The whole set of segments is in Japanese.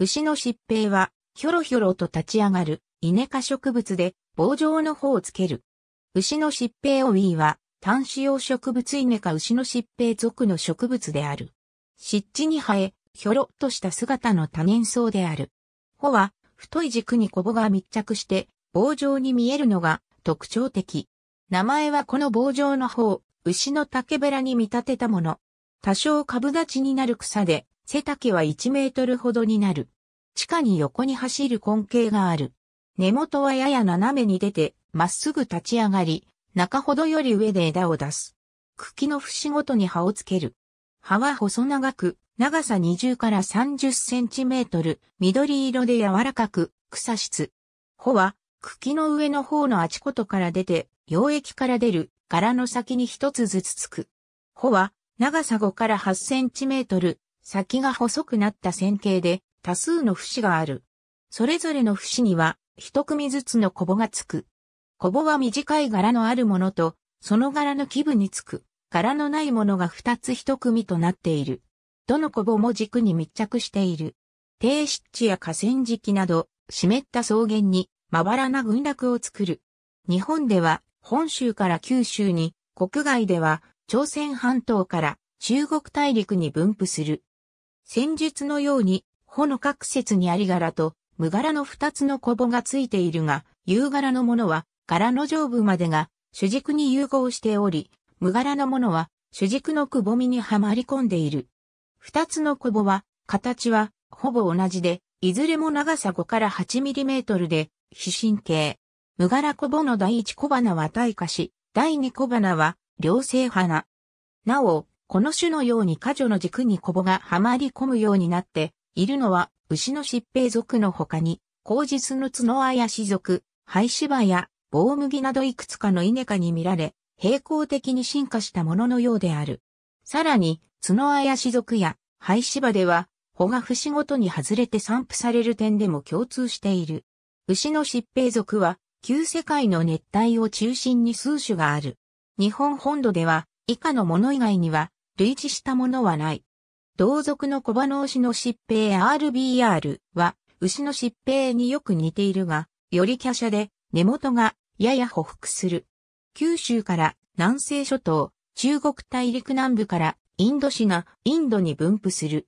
牛の疾病は、ひょろひょろと立ち上がる、稲ネ科植物で、棒状の穂をつける。牛の疾病を言いは、単子用植物稲ネ科牛の疾病属の植物である。湿地に生え、ひょろっとした姿の多年草である。穂は、太い軸にコボが密着して、棒状に見えるのが特徴的。名前はこの棒状の方、牛の竹べらに見立てたもの。多少株立ちになる草で、背丈は1メートルほどになる。地下に横に走る根茎がある。根元はやや斜めに出て、まっすぐ立ち上がり、中ほどより上で枝を出す。茎の節ごとに葉をつける。葉は細長く、長さ20から30センチメートル、緑色で柔らかく、草質。穂は、茎の上の方のあちことから出て、溶液から出る、柄の先に一つずつつく。穂は、長さ5から8センチメートル、先が細くなった線形で、多数の節がある。それぞれの節には一組ずつのコボがつく。コボは短い柄のあるものと、その柄の基部につく、柄のないものが二つ一組となっている。どのコボも軸に密着している。低湿地や河川敷など、湿った草原に、まばらな群落を作る。日本では、本州から九州に、国外では、朝鮮半島から中国大陸に分布する。戦術のように穂の各節に有柄と無柄の二つのコボがついているが、有柄のものは柄の上部までが主軸に融合しており、無柄のものは主軸のくぼみにはまり込んでいる。二つのコボは形はほぼ同じで、いずれも長さ5から8ミリメートルで、非神経。無柄コボの第一小花は大花し、第二小花は両性花。なお、この種のように花女の軸にコボがはまり込むようになって、いるのは、牛の疾病属の他に、口実の角あやし属、灰芝や、棒麦などいくつかのイネ科に見られ、平行的に進化したもののようである。さらに、角あやし属や、灰芝では、穂が節ごとに外れて散布される点でも共通している。牛の疾病属は、旧世界の熱帯を中心に数種がある。日本本土では、以下のもの以外には、類似したものはない。同族の小馬の牛の疾病 RBR は、牛の疾病によく似ているが、より華奢で、根元がやや匍匐する。九州から南西諸島、中国大陸南部からインド市がインドに分布する。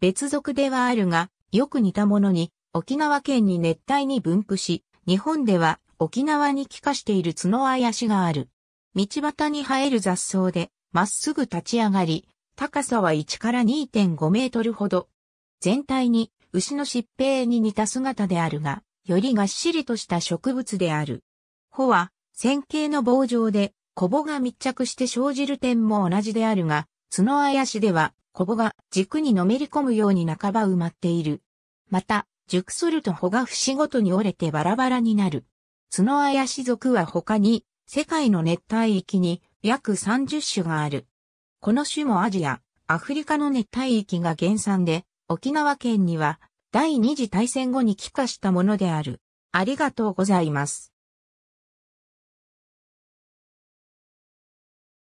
別属ではあるが、よく似たものに、沖縄県に熱帯に分布し、日本では沖縄に帰化している角あやしがある。道端に生える雑草で、まっすぐ立ち上がり、高さは1から2.5メートルほど。全体に牛の疾病に似た姿であるが、よりがっしりとした植物である。穂は線形の棒状で、コボが密着して生じる点も同じであるが、角あやしでは、コボが軸にのめり込むように半ば埋まっている。また、熟すると穂が節ごとに折れてバラバラになる。角あやし属は他に、世界の熱帯域に約30種がある。この種もアジア、アフリカの熱帯域が原産で、沖縄県には第二次大戦後に帰化したものである。ありがとうございます。